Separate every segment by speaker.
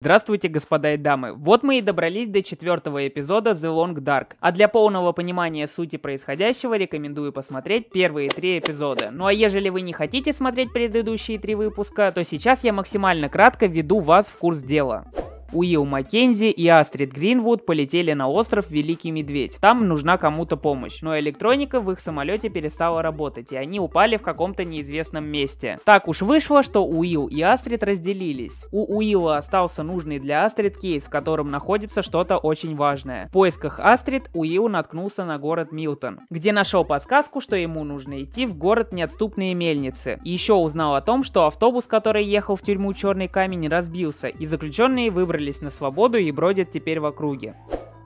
Speaker 1: Здравствуйте, господа и дамы. Вот мы и добрались до четвертого эпизода The Long Dark. А для полного понимания сути происходящего рекомендую посмотреть первые три эпизода. Ну а ежели вы не хотите смотреть предыдущие три выпуска, то сейчас я максимально кратко введу вас в курс дела. Уилл Маккензи и Астрид Гринвуд полетели на остров Великий Медведь. Там нужна кому-то помощь, но электроника в их самолете перестала работать, и они упали в каком-то неизвестном месте. Так уж вышло, что Уилл и Астрид разделились. У Уилла остался нужный для Астрид кейс, в котором находится что-то очень важное. В поисках Астрид Уилл наткнулся на город Милтон, где нашел подсказку, что ему нужно идти в город Неотступные Мельницы. Еще узнал о том, что автобус, который ехал в тюрьму Черный Камень, разбился, и заключенные выбрали выбрались на свободу и бродят теперь в округе.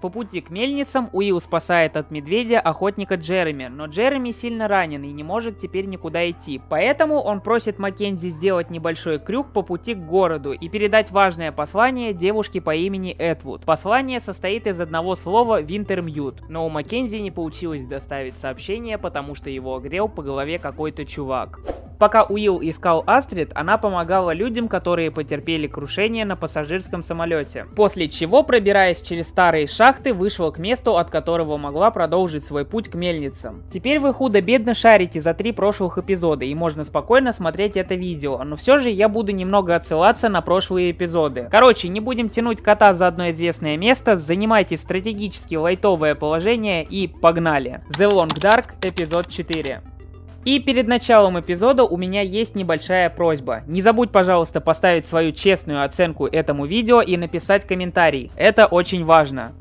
Speaker 1: По пути к мельницам Уилл спасает от медведя охотника Джереми, но Джереми сильно ранен и не может теперь никуда идти. Поэтому он просит Маккензи сделать небольшой крюк по пути к городу и передать важное послание девушке по имени Эдвуд. Послание состоит из одного слова «Винтермьют», но у Маккензи не получилось доставить сообщение, потому что его огрел по голове какой-то чувак. Пока Уилл искал Астрид, она помогала людям, которые потерпели крушение на пассажирском самолете. После чего, пробираясь через старые шахты, шахты вышла к месту, от которого могла продолжить свой путь к мельницам. Теперь вы худо-бедно шарите за три прошлых эпизода, и можно спокойно смотреть это видео, но все же я буду немного отсылаться на прошлые эпизоды. Короче, не будем тянуть кота за одно известное место, занимайте стратегически лайтовое положение и погнали. The Long Dark, эпизод 4. И перед началом эпизода у меня есть небольшая просьба. Не забудь, пожалуйста, поставить свою честную оценку этому видео и написать комментарий. Это очень важно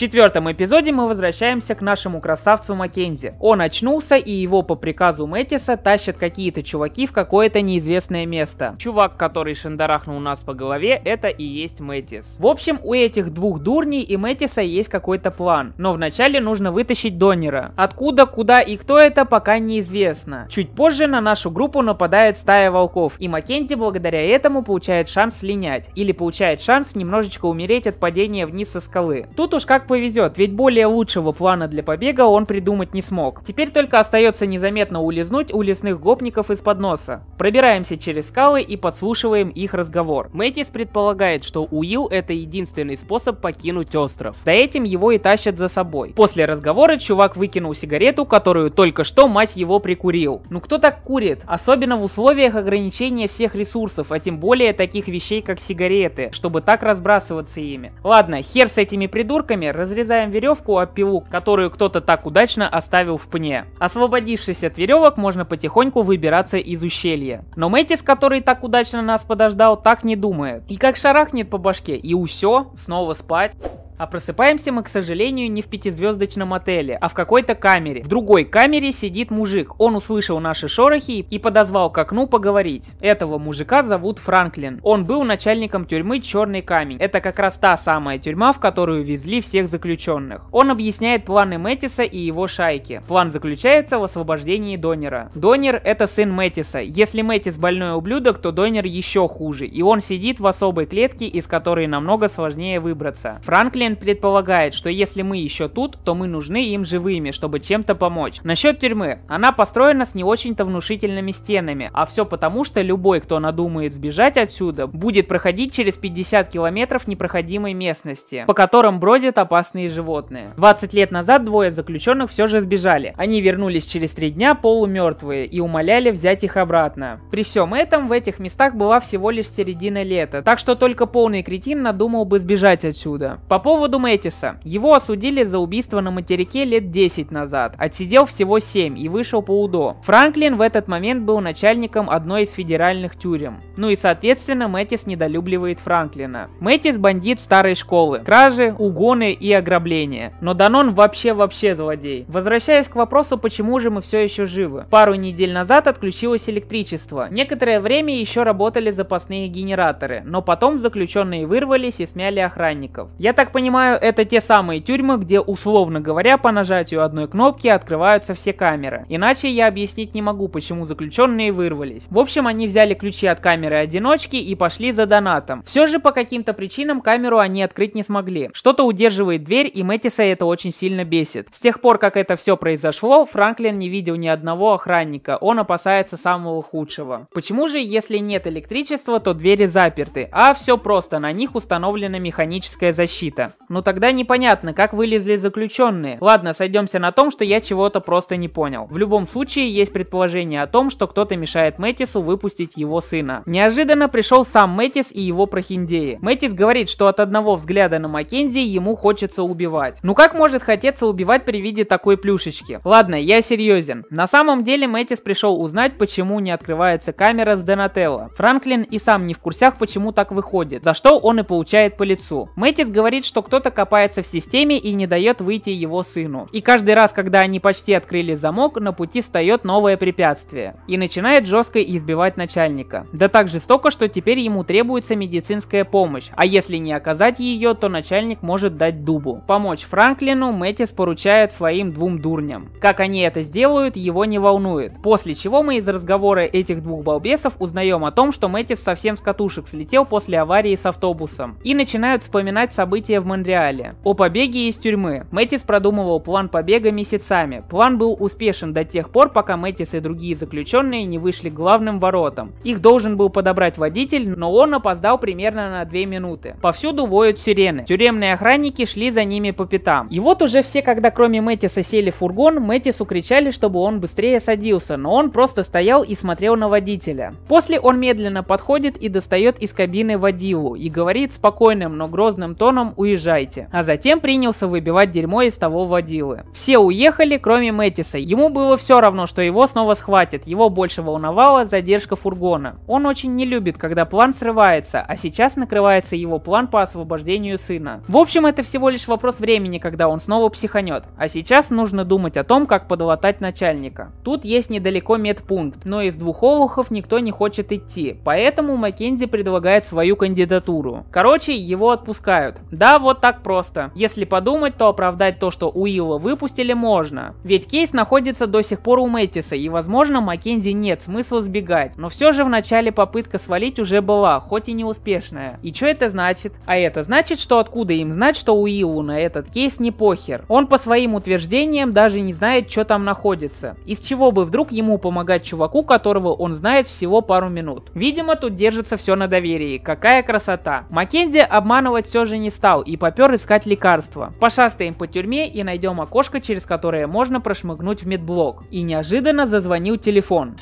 Speaker 1: четвертом эпизоде мы возвращаемся к нашему красавцу Маккензи. Он очнулся и его по приказу Мэтиса тащат какие-то чуваки в какое-то неизвестное место. Чувак, который шандарахнул нас по голове, это и есть Мэтис. В общем, у этих двух дурней и Мэтиса есть какой-то план, но вначале нужно вытащить Доннера. Откуда, куда и кто это, пока неизвестно. Чуть позже на нашу группу нападает стая волков, и Маккензи благодаря этому получает шанс линять, или получает шанс немножечко умереть от падения вниз со скалы. Тут уж как повезет, ведь более лучшего плана для побега он придумать не смог. Теперь только остается незаметно улизнуть у лесных гопников из-под носа. Пробираемся через скалы и подслушиваем их разговор. Мэтис предполагает, что Уилл это единственный способ покинуть остров. За этим его и тащат за собой. После разговора чувак выкинул сигарету, которую только что мать его прикурил. Ну кто так курит? Особенно в условиях ограничения всех ресурсов, а тем более таких вещей, как сигареты, чтобы так разбрасываться ими. Ладно, хер с этими придурками, Разрезаем веревку о пилу, которую кто-то так удачно оставил в пне. Освободившись от веревок, можно потихоньку выбираться из ущелья. Но Мэтис, который так удачно нас подождал, так не думает. И как шарахнет по башке, и усё, снова спать. А просыпаемся мы, к сожалению, не в пятизвездочном отеле, а в какой-то камере. В другой камере сидит мужик. Он услышал наши шорохи и подозвал к окну поговорить. Этого мужика зовут Франклин. Он был начальником тюрьмы Черный Камень. Это как раз та самая тюрьма, в которую везли всех заключенных. Он объясняет планы Мэтиса и его шайки. План заключается в освобождении Донера. Донер это сын Мэтиса. Если Мэтис больной ублюдок, то Донер еще хуже. И он сидит в особой клетке, из которой намного сложнее выбраться. Франклин Эйнштейн предполагает, что если мы еще тут, то мы нужны им живыми, чтобы чем-то помочь. Насчет тюрьмы. Она построена с не очень-то внушительными стенами, а все потому, что любой, кто надумает сбежать отсюда, будет проходить через 50 километров непроходимой местности, по которым бродят опасные животные. 20 лет назад двое заключенных все же сбежали. Они вернулись через три дня полумертвые и умоляли взять их обратно. При всем этом в этих местах была всего лишь середина лета, так что только полный кретин надумал бы сбежать отсюда. По поводу поводу Мэтиса. Его осудили за убийство на материке лет 10 назад. Отсидел всего 7 и вышел по УДО. Франклин в этот момент был начальником одной из федеральных тюрем. Ну и соответственно Мэтис недолюбливает Франклина. Мэтис бандит старой школы. Кражи, угоны и ограбления. Но Данон вообще-вообще злодей. Возвращаясь к вопросу, почему же мы все еще живы. Пару недель назад отключилось электричество. Некоторое время еще работали запасные генераторы, но потом заключенные вырвались и смяли охранников. Я так понимаю, понимаю, это те самые тюрьмы, где, условно говоря, по нажатию одной кнопки открываются все камеры. Иначе я объяснить не могу, почему заключенные вырвались. В общем, они взяли ключи от камеры одиночки и пошли за донатом. Все же по каким-то причинам камеру они открыть не смогли. Что-то удерживает дверь, и Мэтиса это очень сильно бесит. С тех пор, как это все произошло, Франклин не видел ни одного охранника. Он опасается самого худшего. Почему же, если нет электричества, то двери заперты? А все просто, на них установлена механическая защита. Квестер. Ну тогда непонятно, как вылезли заключенные. Ладно, сойдемся на том, что я чего-то просто не понял. В любом случае, есть предположение о том, что кто-то мешает Мэтису выпустить его сына. Неожиданно пришел сам Мэтис и его прохиндеи. Мэтис говорит, что от одного взгляда на Маккензи ему хочется убивать. Ну как может хотеться убивать при виде такой плюшечки? Ладно, я серьезен. На самом деле Мэтис пришел узнать, почему не открывается камера с Донателло. Франклин и сам не в курсях, почему так выходит, за что он и получает по лицу. Мэтис говорит, что что кто-то копается в системе и не дает выйти его сыну. И каждый раз, когда они почти открыли замок, на пути встает новое препятствие. И начинает жестко избивать начальника. Да так жестоко, что теперь ему требуется медицинская помощь, а если не оказать ее, то начальник может дать дубу. Помочь Франклину Мэтис поручает своим двум дурням. Как они это сделают, его не волнует. После чего мы из разговора этих двух балбесов узнаем о том, что Мэтис совсем с катушек слетел после аварии с автобусом. И начинают вспоминать события в Монреале. О побеге из тюрьмы. Мэтис продумывал план побега месяцами. План был успешен до тех пор, пока Мэтис и другие заключенные не вышли к главным воротам. Их должен был подобрать водитель, но он опоздал примерно на 2 минуты. Повсюду воют сирены. Тюремные охранники шли за ними по пятам. И вот уже все, когда кроме Мэтиса сели в фургон, Мэтису кричали, чтобы он быстрее садился, но он просто стоял и смотрел на водителя. После он медленно подходит и достает из кабины водилу и говорит спокойным, но грозным тоном уезжать уезжайте. А затем принялся выбивать дерьмо из того водилы. Все уехали, кроме Мэтиса. Ему было все равно, что его снова схватят. Его больше волновала задержка фургона. Он очень не любит, когда план срывается, а сейчас накрывается его план по освобождению сына. В общем, это всего лишь вопрос времени, когда он снова психанет. А сейчас нужно думать о том, как подлатать начальника. Тут есть недалеко медпункт, но из двух олухов никто не хочет идти, поэтому Маккензи предлагает свою кандидатуру. Короче, его отпускают. Да, вот вот так просто. Если подумать, то оправдать то, что Уилла выпустили, можно. Ведь кейс находится до сих пор у Мэттиса, и, возможно, Маккензи нет смысла сбегать. Но все же в начале попытка свалить уже была, хоть и неуспешная. И что это значит? А это значит, что откуда им знать, что Уиллу на этот кейс не похер. Он по своим утверждениям даже не знает, что там находится. Из чего бы вдруг ему помогать чуваку, которого он знает всего пару минут. Видимо, тут держится все на доверии. Какая красота. Маккензи обманывать все же не стал и попер искать лекарства. Пошастаем по тюрьме и найдем окошко, через которое можно прошмыгнуть в медблок. И неожиданно зазвонил телефон.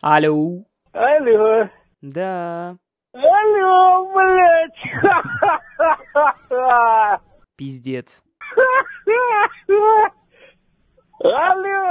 Speaker 1: Алло. Алло. Да. Алло, блядь. Пиздец. Алло.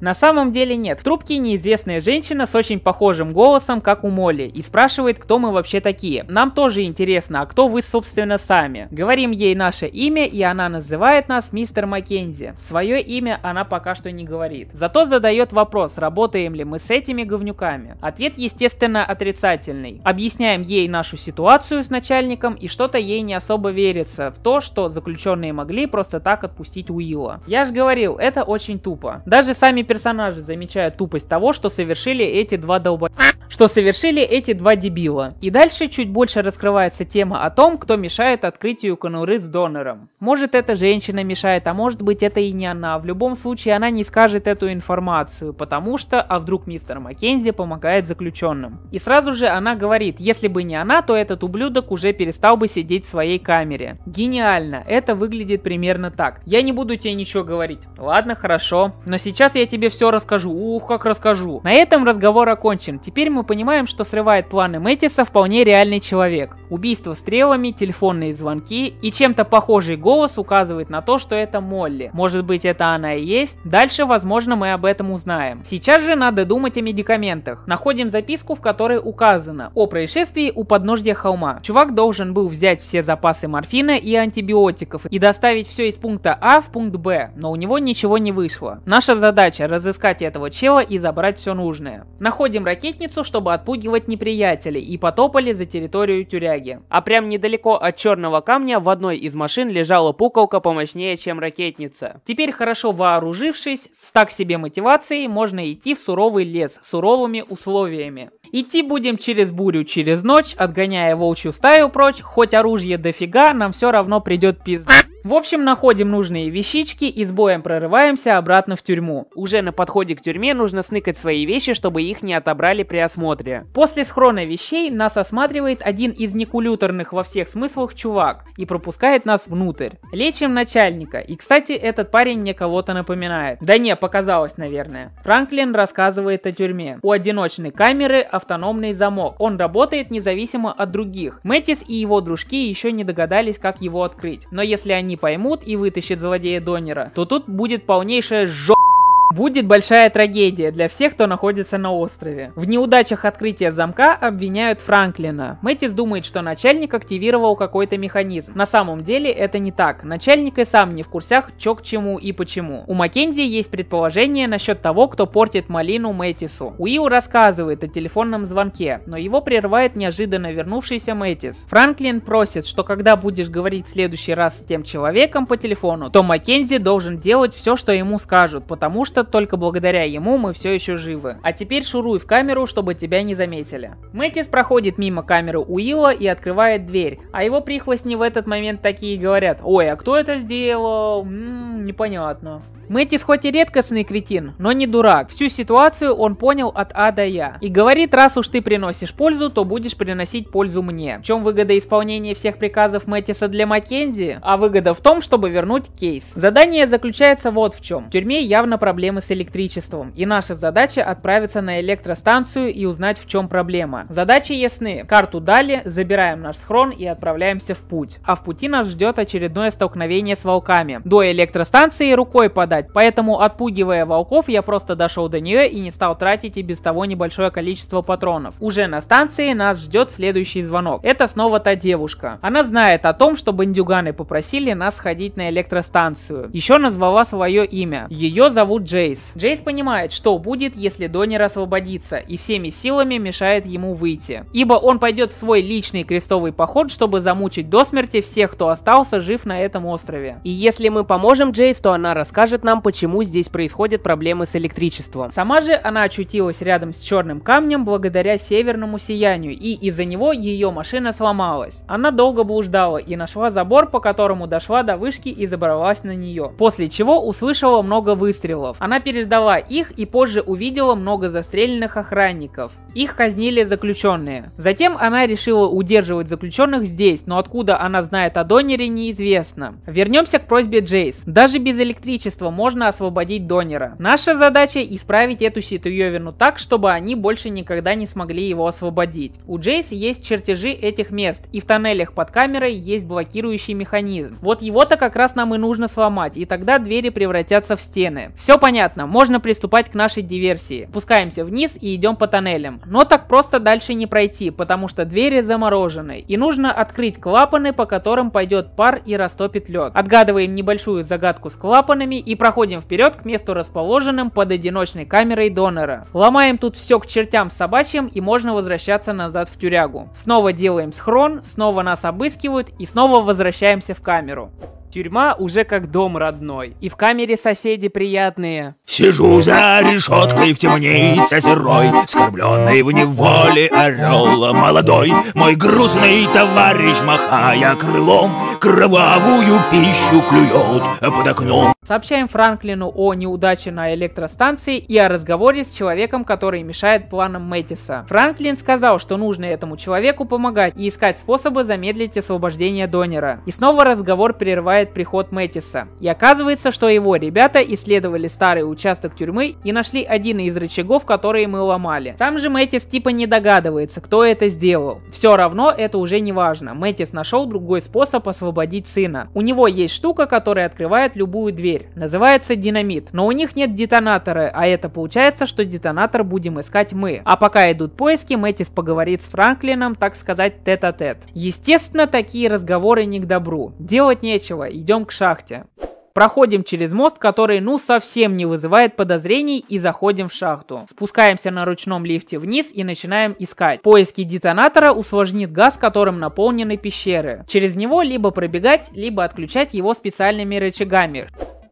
Speaker 1: На самом деле нет. В трубке неизвестная женщина с очень похожим голосом, как у Молли, и спрашивает, кто мы вообще такие. Нам тоже интересно, а кто вы, собственно, сами. Говорим ей наше имя, и она называет нас мистер Маккензи. Свое имя она пока что не говорит. Зато задает вопрос, работаем ли мы с этими говнюками. Ответ, естественно, отрицательный. Объясняем ей нашу ситуацию с начальником, и что-то ей не особо верится в то, что заключенные могли просто так отпустить Уилла. Я же говорил, это очень тупо. Даже сами персонажи замечают тупость того, что совершили эти два долба... Что совершили эти два дебила. И дальше чуть больше раскрывается тема о том, кто мешает открытию конуры с донором. Может это женщина мешает, а может быть это и не она. В любом случае она не скажет эту информацию, потому что, а вдруг мистер Маккензи помогает заключенным. И сразу же она говорит, если бы не она, то этот ублюдок уже перестал бы сидеть в своей камере. Гениально, это выглядит примерно так. Я не буду тебе ничего говорить. Ладно, хорошо, но сейчас я тебе тебе все расскажу, ух, как расскажу. На этом разговор окончен. Теперь мы понимаем, что срывает планы Мэтиса вполне реальный человек. Убийство стрелами, телефонные звонки и чем-то похожий голос указывает на то, что это Молли. Может быть это она и есть? Дальше, возможно, мы об этом узнаем. Сейчас же надо думать о медикаментах. Находим записку, в которой указано о происшествии у подножья холма. Чувак должен был взять все запасы морфина и антибиотиков и доставить все из пункта А в пункт Б, но у него ничего не вышло. Наша задача разыскать этого чела и забрать все нужное. Находим ракетницу, чтобы отпугивать неприятелей, и потопали за территорию тюряги. А прям недалеко от черного камня в одной из машин лежала пуколка помощнее, чем ракетница. Теперь хорошо вооружившись, с так себе мотивацией, можно идти в суровый лес с суровыми условиями. Идти будем через бурю, через ночь, отгоняя волчью стаю прочь, хоть оружие дофига, нам все равно придет пизда. В общем, находим нужные вещички и с боем прорываемся обратно в тюрьму. Уже на подходе к тюрьме нужно сныкать свои вещи, чтобы их не отобрали при осмотре. После схрона вещей нас осматривает один из некулюторных во всех смыслах чувак и пропускает нас внутрь. Лечим начальника. И, кстати, этот парень мне кого-то напоминает. Да не, показалось, наверное. Франклин рассказывает о тюрьме. У одиночной камеры автономный замок. Он работает независимо от других. Мэтис и его дружки еще не догадались, как его открыть. Но если они поймут и вытащит злодея Доннера, то тут будет полнейшая жопа Будет большая трагедия для всех, кто находится на острове. В неудачах открытия замка обвиняют Франклина. Мэтис думает, что начальник активировал какой-то механизм. На самом деле это не так. Начальник и сам не в курсях, чё к чему и почему. У Маккензи есть предположение насчет того, кто портит малину Мэтису. Уилл рассказывает о телефонном звонке, но его прерывает неожиданно вернувшийся Мэтис. Франклин просит, что когда будешь говорить в следующий раз с тем человеком по телефону, то Маккензи должен делать все, что ему скажут, потому что только благодаря ему мы все еще живы. А теперь шуруй в камеру, чтобы тебя не заметили. Мэтис проходит мимо камеры Уилла и открывает дверь, а его прихвостни в этот момент такие говорят, ой, а кто это сделал? М-м, непонятно. Мэтис хоть и редкостный кретин, но не дурак. Всю ситуацию он понял от А до Я. И говорит, раз уж ты приносишь пользу, то будешь приносить пользу мне. В чем выгода исполнения всех приказов Мэтиса для Маккензи? А выгода в том, чтобы вернуть кейс. Задание заключается вот в чем. В тюрьме явно проблемы с электричеством. И наша задача отправиться на электростанцию и узнать в чем проблема. Задачи ясны. Карту дали, забираем наш схрон и отправляемся в путь. А в пути нас ждет очередное столкновение с волками. До электростанции станции рукой подать, поэтому отпугивая волков, я просто дошел до нее и не стал тратить и без того небольшое количество патронов. Уже на станции нас ждет следующий звонок. Это снова та девушка. Она знает о том, что бандюганы попросили нас ходить на электростанцию. Еще назвала свое имя. Ее зовут Джейс. Джейс понимает, что будет, если Донер освободится, и всеми силами мешает ему выйти. Ибо он пойдет в свой личный крестовый поход, чтобы замучить до смерти всех, кто остался жив на этом острове. И если мы поможем Джейс, то она расскажет нам, почему здесь происходят проблемы с электричеством. Сама же она очутилась рядом с черным камнем благодаря северному сиянию, и из-за него ее машина сломалась. Она долго блуждала и нашла забор, по которому дошла до вышки и забралась на нее. После чего услышала много выстрелов. Она переждала их и позже увидела много застреленных охранников. Их казнили заключенные. Затем она решила удерживать заключенных здесь, но откуда она знает о Донере неизвестно. Вернемся к просьбе Джейс. Даже даже без электричества можно освободить Донера. Наша задача исправить эту ситуевину так, чтобы они больше никогда не смогли его освободить. У Джейс есть чертежи этих мест, и в тоннелях под камерой есть блокирующий механизм. Вот его-то как раз нам и нужно сломать, и тогда двери превратятся в стены. Все понятно, можно приступать к нашей диверсии. Пускаемся вниз и идем по тоннелям. Но так просто дальше не пройти, потому что двери заморожены, и нужно открыть клапаны, по которым пойдет пар и растопит лед. Отгадываем небольшую загадку катку с клапанами и проходим вперед к месту, расположенным под одиночной камерой донора. Ломаем тут все к чертям собачьим и можно возвращаться назад в тюрягу. Снова делаем схрон, снова нас обыскивают и снова возвращаемся в камеру. Тюрьма уже как дом родной. И в камере соседи приятные. Сижу за решеткой в темнице сырой, Скорбленный в неволе орел молодой. Мой грустный товарищ, махая крылом, Кровавую пищу клюет под окном. Сообщаем Франклину о неудаче на электростанции и о разговоре с человеком, который мешает планам Мэтиса. Франклин сказал, что нужно этому человеку помогать и искать способы замедлить освобождение Донера. И снова разговор прерывает скрывает приход Мэтиса. И оказывается, что его ребята исследовали старый участок тюрьмы и нашли один из рычагов, которые мы ломали. Сам же Мэтис типа не догадывается, кто это сделал. Все равно это уже не важно. Мэтис нашел другой способ освободить сына. У него есть штука, которая открывает любую дверь. Называется динамит. Но у них нет детонатора, а это получается, что детонатор будем искать мы. А пока идут поиски, Мэтис поговорит с Франклином, так сказать, тет-а-тет. -тет. Естественно, такие разговоры не к добру. Делать нечего, идем к шахте. Проходим через мост, который ну совсем не вызывает подозрений и заходим в шахту. Спускаемся на ручном лифте вниз и начинаем искать. Поиски детонатора усложнит газ, которым наполнены пещеры. Через него либо пробегать, либо отключать его специальными рычагами.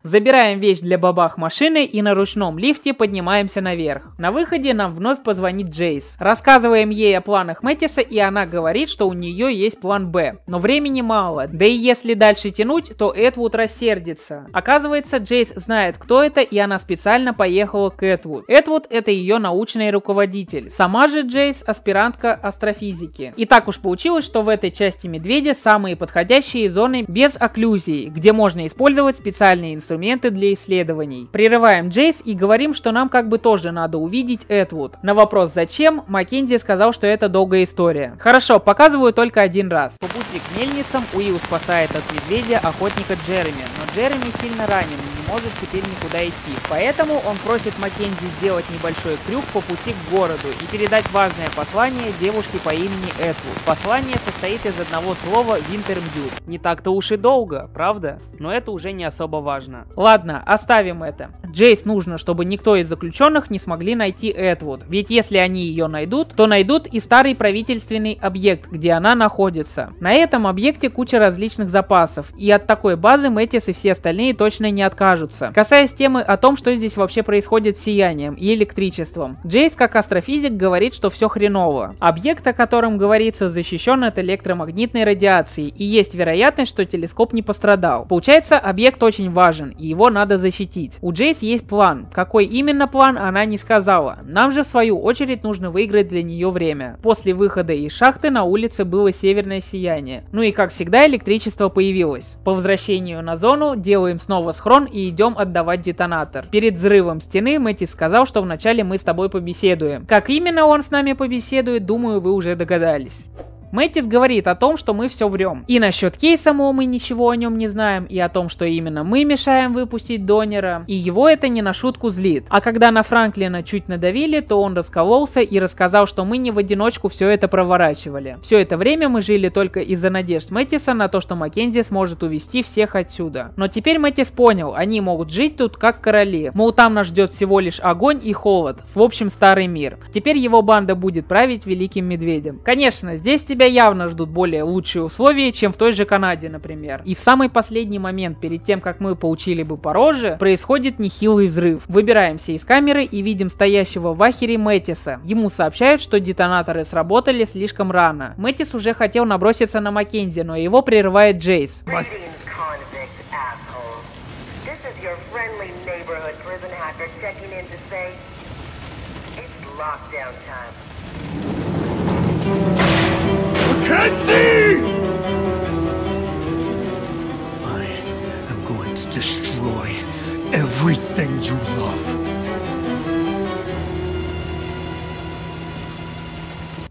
Speaker 1: Забираем вещь для бабах машины и на ручном лифте поднимаемся наверх. На выходе нам вновь позвонит Джейс. Рассказываем ей о планах Мэтиса и она говорит, что у нее есть план Б. Но времени мало, да и если дальше тянуть, то Эдвуд рассердится. Оказывается, Джейс знает, кто это, и она специально поехала к Эдвуд. Эдвуд – это ее научный руководитель. Сама же Джейс – аспирантка астрофизики. И так уж получилось, что в этой части медведя самые подходящие зоны без окклюзии, где можно использовать специальные инструменты инструменты для исследований. Прерываем Джейс и говорим, что нам как бы тоже надо увидеть Эдвуд. На вопрос «Зачем?» Маккензи сказал, что это долгая история. Хорошо, показываю только один раз. По пути к мельницам Уилл спасает от медведя охотника Джереми, но Джереми сильно ранен, может теперь никуда идти. Поэтому он просит Маккензи сделать небольшой крюк по пути к городу и передать важное послание девушке по имени Этву. Послание состоит из одного слова «Винтермдю». Не так-то уж и долго, правда? Но это уже не особо важно. Ладно, оставим это. Джейс нужно, чтобы никто из заключенных не смогли найти Этвуд, ведь если они ее найдут, то найдут и старый правительственный объект, где она находится. На этом объекте куча различных запасов, и от такой базы Мэтис и все остальные точно не откажутся окажутся. Касаясь темы о том, что здесь вообще происходит с сиянием и электричеством, Джейс как астрофизик говорит, что все хреново. Объект, о котором говорится, защищен от электромагнитной радиации и есть вероятность, что телескоп не пострадал. Получается, объект очень важен и его надо защитить. У Джейс есть план. Какой именно план, она не сказала. Нам же в свою очередь нужно выиграть для нее время. После выхода из шахты на улице было северное сияние. Ну и как всегда электричество появилось. По возвращению на зону делаем снова схрон и идем отдавать детонатор. Перед взрывом стены Мэти сказал, что вначале мы с тобой побеседуем. Как именно он с нами побеседует, думаю, вы уже догадались. Мэтис говорит о том, что мы все врем. И насчет кейса, мол, мы ничего о нем не знаем, и о том, что именно мы мешаем выпустить Донера, и его это не на шутку злит. А когда на Франклина чуть надавили, то он раскололся и рассказал, что мы не в одиночку все это проворачивали. Все это время мы жили только из-за надежд Мэтиса на то, что Маккензи сможет увести всех отсюда. Но теперь Мэтис понял, они могут жить тут как короли. Мол, там нас ждет всего лишь огонь и холод. В общем, старый мир. Теперь его банда будет править великим медведем. Конечно, здесь тебе тебя явно ждут более лучшие условия, чем в той же Канаде, например. И в самый последний момент, перед тем, как мы получили бы по роже, происходит нехилый взрыв. Выбираемся из камеры и видим стоящего в ахере Мэтиса. Ему сообщают, что детонаторы сработали слишком рано. Мэтис уже хотел наброситься на Маккензи, но его прерывает Джейс. Мать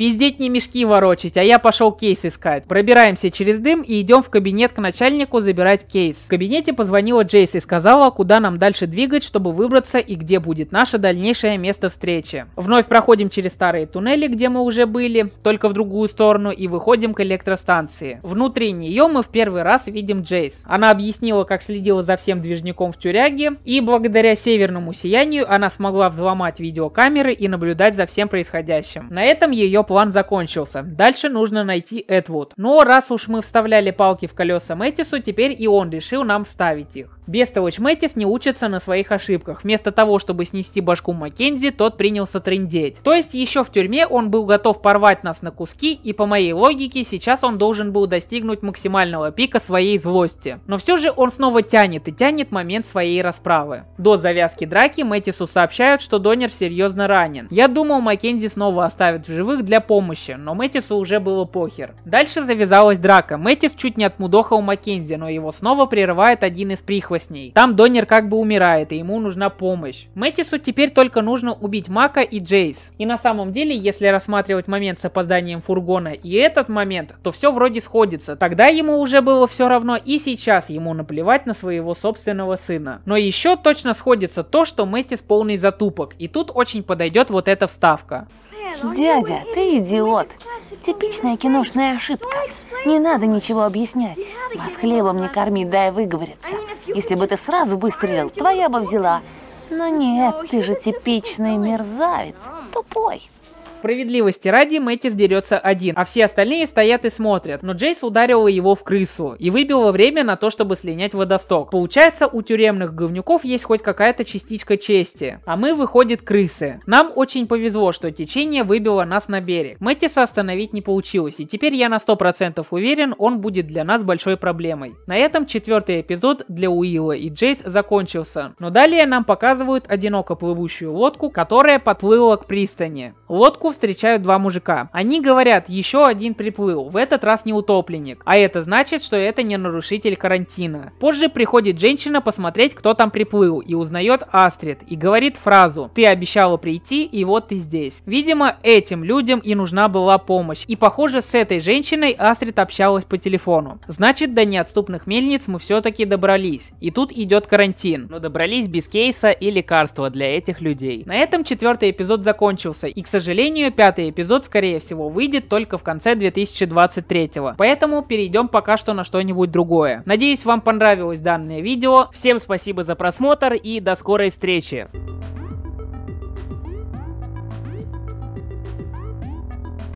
Speaker 1: Пиздеть не мешки ворочить, а я пошел кейс искать. Пробираемся через дым и идем в кабинет к начальнику забирать кейс. В кабинете позвонила Джейс и сказала, куда нам дальше двигать, чтобы выбраться и где будет наше дальнейшее место встречи. Вновь проходим через старые туннели, где мы уже были, только в другую сторону и выходим к электростанции. Внутри нее мы в первый раз видим Джейс. Она объяснила, как следила за всем движником в тюряге, и благодаря северному сиянию она смогла взломать видеокамеры и наблюдать за всем происходящим. На этом ее план план закончился. Дальше нужно найти Эдвуд. Но раз уж мы вставляли палки в колеса Мэтису, теперь и он решил нам вставить их. Бестович Мэттис не учится на своих ошибках. Вместо того, чтобы снести башку Маккензи, тот принялся трендеть. То есть еще в тюрьме он был готов порвать нас на куски, и по моей логике, сейчас он должен был достигнуть максимального пика своей злости. Но все же он снова тянет и тянет момент своей расправы. До завязки драки Мэттису сообщают, что Донер серьезно ранен. Я думал, Маккензи снова оставит в живых для помощи, но Мэттису уже было похер. Дальше завязалась драка. Мэттис чуть не отмудохал Маккензи, но его снова прерывает один из прихвостей Маква с ней. Там Доннер как бы умирает, и ему нужна помощь. Мэтису теперь только нужно убить Мака и Джейс. И на самом деле, если рассматривать момент с опозданием фургона и этот момент, то все вроде сходится. Тогда ему уже было все равно, и сейчас ему наплевать на своего собственного сына. Но еще точно сходится то, что Мэтис полный затупок, и тут очень подойдет вот эта вставка. Дядя, ты идиот. Типичная киношная ошибка. Не надо ничего объяснять. Вас хлебом не корми, дай выговориться. Если бы ты сразу выстрелил, твоя бы взяла. Но нет, ты же типичный мерзавец, тупой. Справедливости ради, Мэтис дерется один, а все остальные стоят и смотрят. Но Джейс ударила его в крысу и выбила время на то, чтобы слинять водосток. Получается, у тюремных говнюков есть хоть какая-то частичка чести. А мы, выходит, крысы. Нам очень повезло, что течение выбило нас на берег. Мэтиса остановить не получилось, и теперь я на 100% уверен, он будет для нас большой проблемой. На этом четвертый эпизод для Уилла и Джейс закончился. Но далее нам показывают одиноко плывущую лодку, которая подплыла к пристани. Лодку в встречают два мужика. Они говорят, еще один приплыл, в этот раз не утопленник. А это значит, что это не нарушитель карантина. Позже приходит женщина посмотреть, кто там приплыл, и узнает Астрид, и говорит фразу «Ты обещала прийти, и вот ты здесь». Видимо, этим людям и нужна была помощь. И похоже, с этой женщиной Астрид общалась по телефону. Значит, до неотступных мельниц мы все-таки добрались. И тут идет карантин. Но ну, добрались без кейса и лекарства для этих людей. На этом четвертый эпизод закончился, и, к сожалению, сожалению, пятый эпизод, скорее всего, выйдет только в конце 2023 -го. Поэтому перейдем пока что на что-нибудь другое. Надеюсь, вам понравилось данное видео. Всем спасибо за просмотр и до скорой встречи!